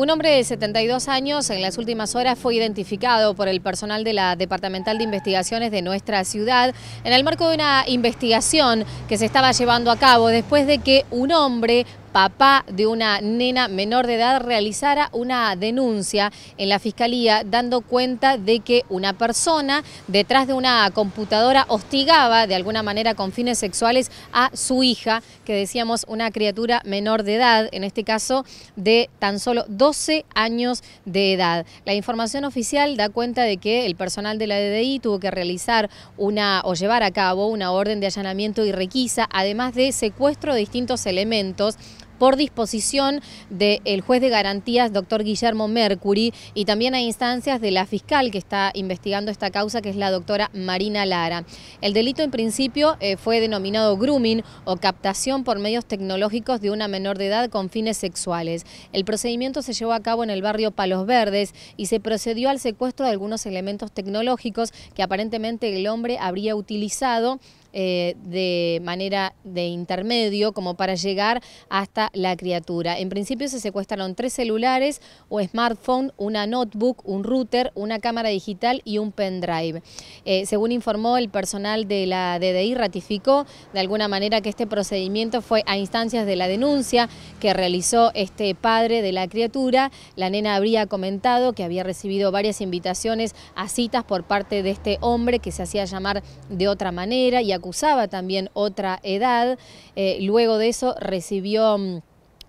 Un hombre de 72 años en las últimas horas fue identificado por el personal de la Departamental de Investigaciones de nuestra ciudad en el marco de una investigación que se estaba llevando a cabo después de que un hombre papá de una nena menor de edad realizara una denuncia en la fiscalía dando cuenta de que una persona detrás de una computadora hostigaba de alguna manera con fines sexuales a su hija, que decíamos una criatura menor de edad, en este caso de tan solo 12 años de edad. La información oficial da cuenta de que el personal de la DDI tuvo que realizar una o llevar a cabo una orden de allanamiento y requisa, además de secuestro de distintos elementos por disposición del juez de garantías, doctor Guillermo Mercury, y también a instancias de la fiscal que está investigando esta causa, que es la doctora Marina Lara. El delito en principio eh, fue denominado grooming o captación por medios tecnológicos de una menor de edad con fines sexuales. El procedimiento se llevó a cabo en el barrio Palos Verdes y se procedió al secuestro de algunos elementos tecnológicos que aparentemente el hombre habría utilizado eh, de manera de intermedio como para llegar hasta la criatura. En principio se secuestraron tres celulares o smartphone, una notebook, un router, una cámara digital y un pendrive. Eh, según informó el personal de la DDI, ratificó de alguna manera que este procedimiento fue a instancias de la denuncia que realizó este padre de la criatura. La nena habría comentado que había recibido varias invitaciones a citas por parte de este hombre que se hacía llamar de otra manera y a acusaba también otra edad. Eh, luego de eso recibió mm,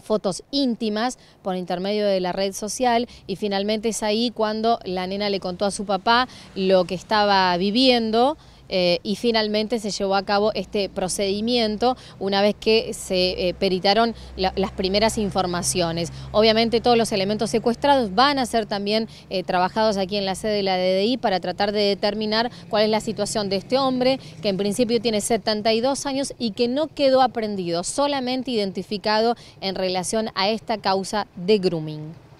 fotos íntimas por intermedio de la red social y finalmente es ahí cuando la nena le contó a su papá lo que estaba viviendo eh, y finalmente se llevó a cabo este procedimiento una vez que se eh, peritaron las primeras informaciones. Obviamente todos los elementos secuestrados van a ser también eh, trabajados aquí en la sede de la DDI para tratar de determinar cuál es la situación de este hombre, que en principio tiene 72 años y que no quedó aprendido, solamente identificado en relación a esta causa de grooming.